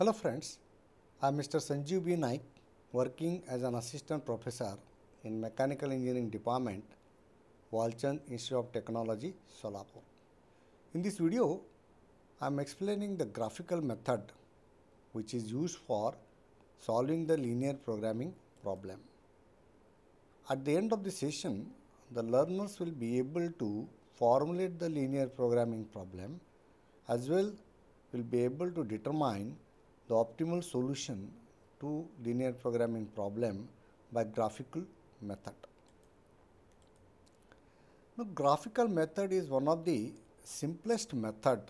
Hello friends, I am Mr. Sanjeev B. Naik working as an assistant professor in Mechanical Engineering Department, Walchand Institute of Technology, Solapur. In this video, I am explaining the graphical method which is used for solving the linear programming problem. At the end of the session, the learners will be able to formulate the linear programming problem as well will be able to determine the optimal solution to linear programming problem by graphical method. Now, graphical method is one of the simplest method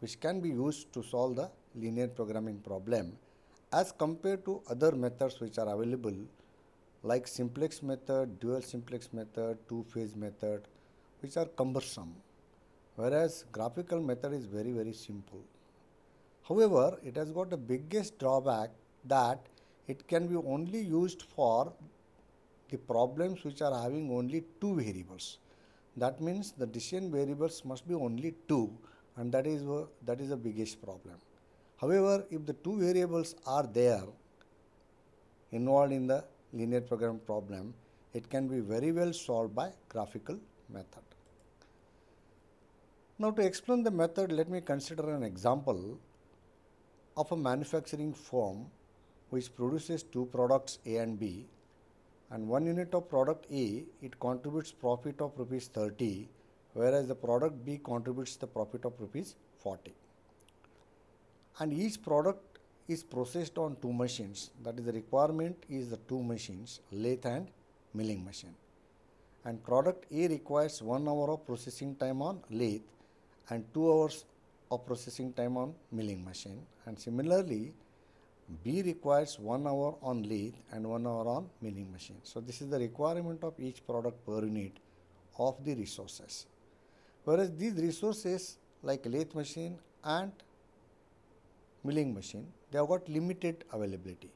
which can be used to solve the linear programming problem as compared to other methods which are available like simplex method, dual simplex method, two-phase method which are cumbersome whereas graphical method is very very simple. However, it has got the biggest drawback that it can be only used for the problems which are having only two variables. That means the decision variables must be only two and that is that is the biggest problem. However, if the two variables are there involved in the linear program problem, it can be very well solved by graphical method. Now to explain the method, let me consider an example of a manufacturing firm which produces two products A and B and one unit of product A it contributes profit of rupees 30 whereas the product B contributes the profit of rupees 40 and each product is processed on two machines that is the requirement is the two machines lathe and milling machine and product A requires 1 hour of processing time on lathe and 2 hours of processing time on milling machine and similarly B requires 1 hour on lathe and 1 hour on milling machine. So this is the requirement of each product per unit of the resources. Whereas these resources like lathe machine and milling machine they have got limited availability.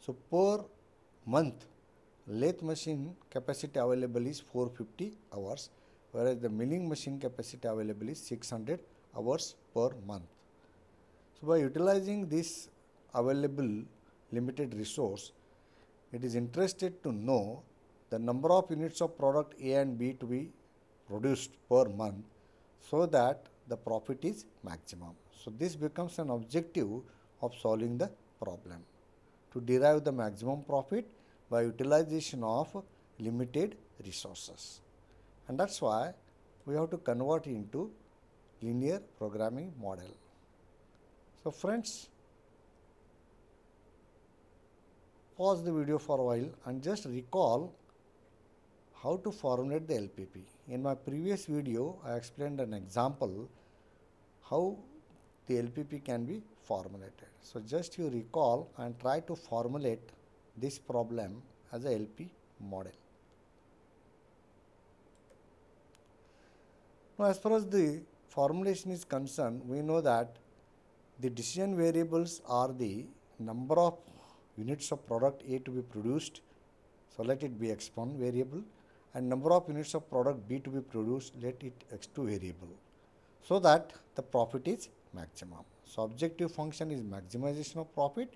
So per month lathe machine capacity available is 450 hours whereas the milling machine capacity available is 600 hours per month. So, by utilizing this available limited resource, it is interested to know the number of units of product A and B to be produced per month so that the profit is maximum. So, this becomes an objective of solving the problem to derive the maximum profit by utilization of limited resources. And that is why we have to convert into linear programming model. So friends, pause the video for a while and just recall how to formulate the LPP. In my previous video, I explained an example how the LPP can be formulated. So just you recall and try to formulate this problem as a LP model. Now as far as the formulation is concerned, we know that the decision variables are the number of units of product A to be produced, so let it be x1 variable and number of units of product B to be produced, let it x2 variable, so that the profit is maximum. So, objective function is maximization of profit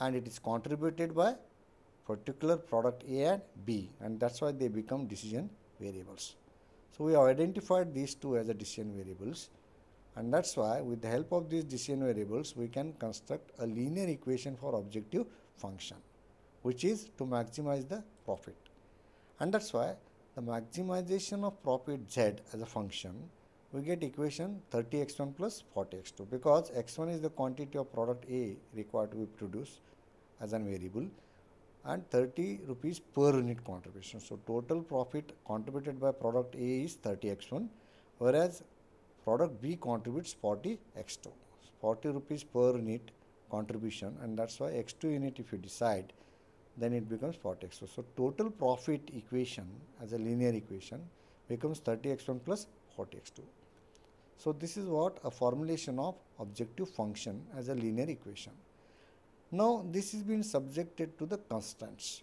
and it is contributed by particular product A and B and that is why they become decision variables. So, we have identified these two as the decision variables and that is why with the help of these decision variables we can construct a linear equation for objective function which is to maximize the profit. And that is why the maximization of profit z as a function we get equation 30x1 plus 40x2 because x1 is the quantity of product A required to be produced as an variable and 30 rupees per unit contribution. So, total profit contributed by product A is 30x1 whereas product B contributes 40x2. 40 rupees per unit contribution and that is why x2 unit if you decide then it becomes 40x2. So, total profit equation as a linear equation becomes 30x1 plus 40x2. So, this is what a formulation of objective function as a linear equation. Now this is being subjected to the constants.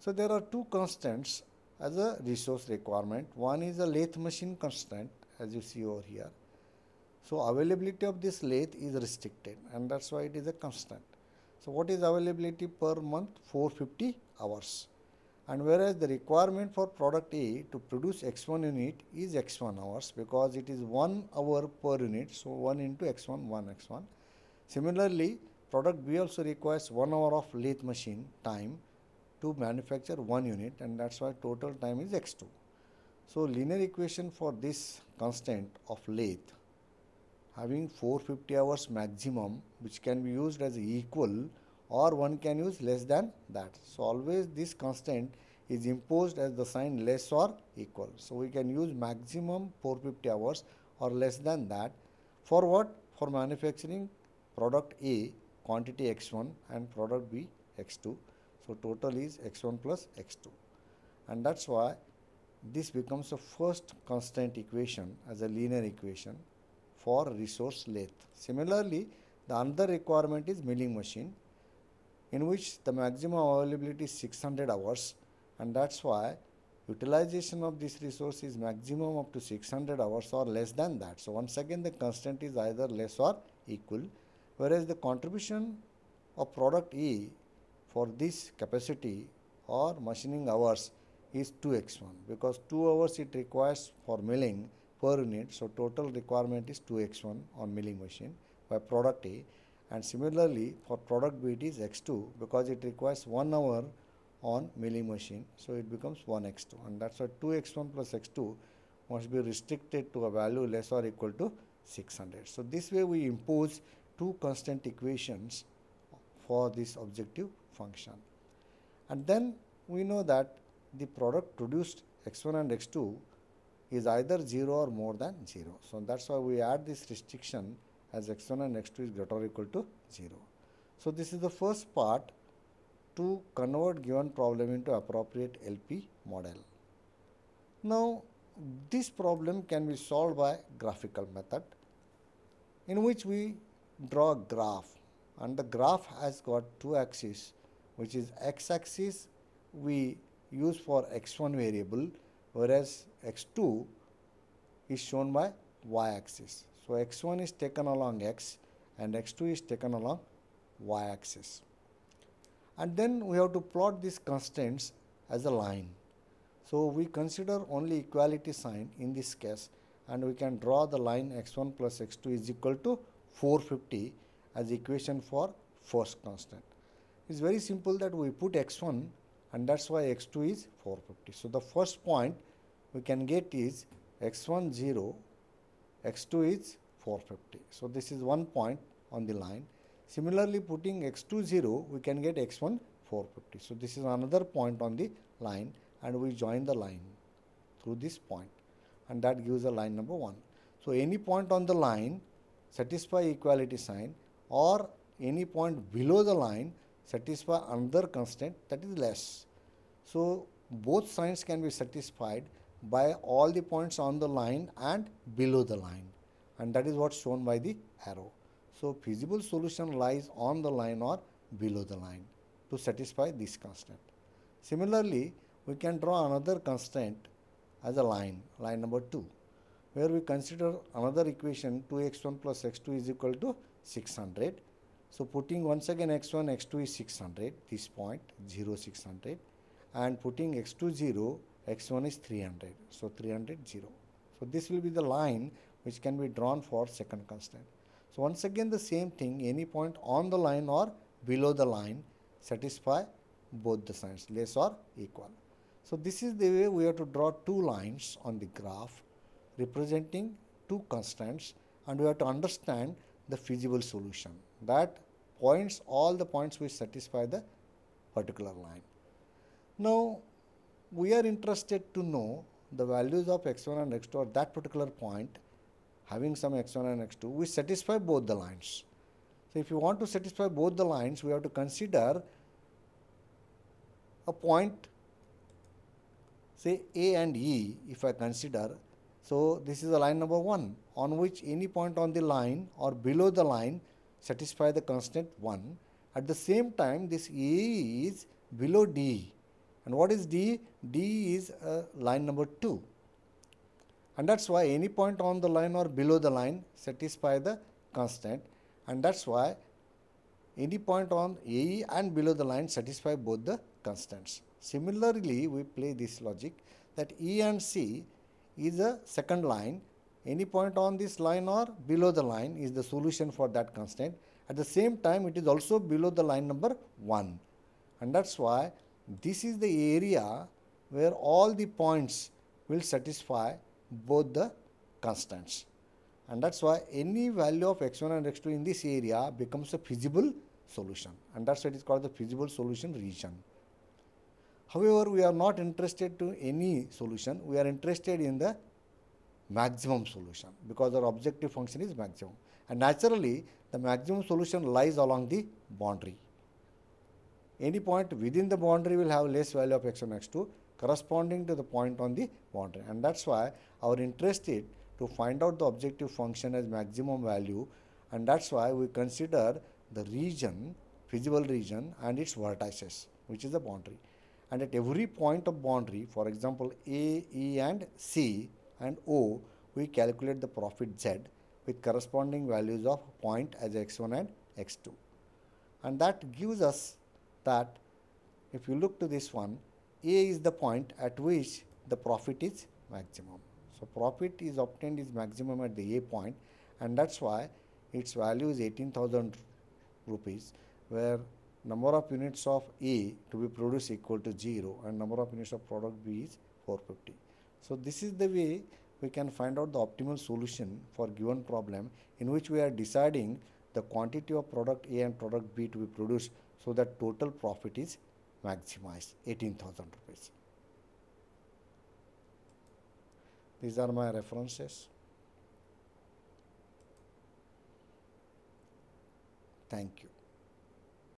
So there are two constants as a resource requirement. One is a lathe machine constant as you see over here. So availability of this lathe is restricted and that's why it is a constant. So what is availability per month? 450 hours. And whereas the requirement for product A to produce X1 unit is X1 hours because it is 1 hour per unit. So 1 into X1, 1 X1. Similarly, product B also requires 1 hour of lathe machine time to manufacture 1 unit and that's why total time is x2. So, linear equation for this constant of lathe having 450 hours maximum which can be used as equal or one can use less than that. So, always this constant is imposed as the sign less or equal. So, we can use maximum 450 hours or less than that for what? For manufacturing product A quantity x1 and product b x2. So, total is x1 plus x2 and that is why this becomes the first constant equation as a linear equation for resource lathe. Similarly, the another requirement is milling machine in which the maximum availability is 600 hours and that is why utilization of this resource is maximum up to 600 hours or less than that. So, once again the constant is either less or equal whereas the contribution of product E for this capacity or machining hours is 2x1 because 2 hours it requires for milling per unit. So, total requirement is 2x1 on milling machine by product A and similarly for product B it is x2 because it requires 1 hour on milling machine. So, it becomes 1x2 and that is why 2x1 plus x2 must be restricted to a value less or equal to 600. So, this way we impose two constant equations for this objective function. And then we know that the product produced x1 and x2 is either 0 or more than 0. So, that is why we add this restriction as x1 and x2 is greater or equal to 0. So, this is the first part to convert given problem into appropriate LP model. Now, this problem can be solved by graphical method in which we draw a graph and the graph has got two axes which is x axis we use for x1 variable whereas x2 is shown by y axis. So, x1 is taken along x and x2 is taken along y axis. And then we have to plot these constants as a line. So, we consider only equality sign in this case and we can draw the line x1 plus x2 is equal to 450 as equation for force constant. It is very simple that we put x1 and that's why x2 is 450. So, the first point we can get is x1 0, x2 is 450. So, this is one point on the line. Similarly, putting x2 0, we can get x1 450. So, this is another point on the line and we join the line through this point and that gives a line number 1. So, any point on the line satisfy equality sign or any point below the line satisfy another constant that is less. So, both signs can be satisfied by all the points on the line and below the line and that is what shown by the arrow. So, feasible solution lies on the line or below the line to satisfy this constant. Similarly, we can draw another constraint as a line, line number 2 where we consider another equation 2x1 plus x2 is equal to 600. So, putting once again x1, x2 is 600, this point 0, 600 and putting x2 0, x1 is 300. So, 300, 0. So, this will be the line which can be drawn for second constant. So, once again the same thing any point on the line or below the line satisfy both the signs less or equal. So, this is the way we have to draw two lines on the graph representing two constants and we have to understand the feasible solution that points all the points which satisfy the particular line. Now we are interested to know the values of x1 and x2 at that particular point having some x1 and x2 which satisfy both the lines. So if you want to satisfy both the lines we have to consider a point say A and E if I consider so, this is the line number 1 on which any point on the line or below the line satisfy the constant 1. At the same time this A is below D and what is D? D is uh, line number 2 and that is why any point on the line or below the line satisfy the constant and that is why any point on A and below the line satisfy both the constants. Similarly, we play this logic that E and C is a second line. Any point on this line or below the line is the solution for that constant. At the same time, it is also below the line number 1. And that's why this is the area where all the points will satisfy both the constants. And that's why any value of x1 and x2 in this area becomes a feasible solution. And that's why it is called the feasible solution region. However, we are not interested to any solution, we are interested in the maximum solution because our objective function is maximum. And naturally, the maximum solution lies along the boundary. Any point within the boundary will have less value of x1, x2 corresponding to the point on the boundary. And that is why our interest is to find out the objective function as maximum value and that is why we consider the region, feasible region and its vertices which is the boundary and at every point of boundary, for example, A, E and C and O, we calculate the profit Z with corresponding values of point as x1 and x2. And that gives us that if you look to this one, A is the point at which the profit is maximum. So, profit is obtained is maximum at the A point and that is why its value is 18,000 rupees where number of units of A to be produced equal to 0 and number of units of product B is 450. So this is the way we can find out the optimal solution for given problem in which we are deciding the quantity of product A and product B to be produced so that total profit is maximized 18,000 rupees. These are my references. Thank you.